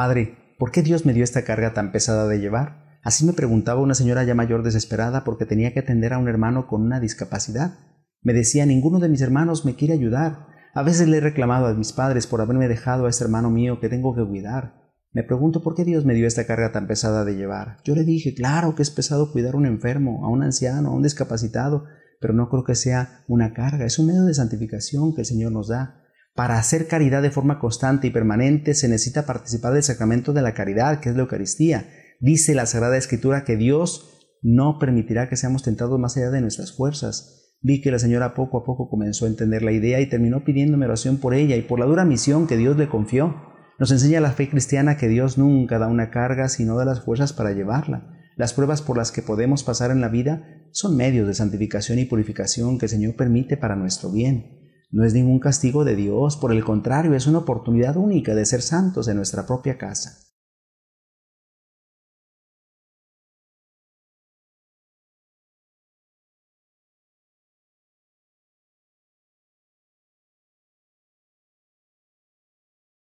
Padre, ¿por qué Dios me dio esta carga tan pesada de llevar? Así me preguntaba una señora ya mayor desesperada porque tenía que atender a un hermano con una discapacidad. Me decía, ninguno de mis hermanos me quiere ayudar. A veces le he reclamado a mis padres por haberme dejado a este hermano mío que tengo que cuidar. Me pregunto por qué Dios me dio esta carga tan pesada de llevar. Yo le dije, claro que es pesado cuidar a un enfermo, a un anciano, a un discapacitado, pero no creo que sea una carga, es un medio de santificación que el Señor nos da. Para hacer caridad de forma constante y permanente se necesita participar del sacramento de la caridad, que es la Eucaristía. Dice la Sagrada Escritura que Dios no permitirá que seamos tentados más allá de nuestras fuerzas. Vi que la señora poco a poco comenzó a entender la idea y terminó pidiéndome oración por ella y por la dura misión que Dios le confió. Nos enseña la fe cristiana que Dios nunca da una carga sino da las fuerzas para llevarla. Las pruebas por las que podemos pasar en la vida son medios de santificación y purificación que el Señor permite para nuestro bien. No es ningún castigo de Dios, por el contrario, es una oportunidad única de ser santos en nuestra propia casa.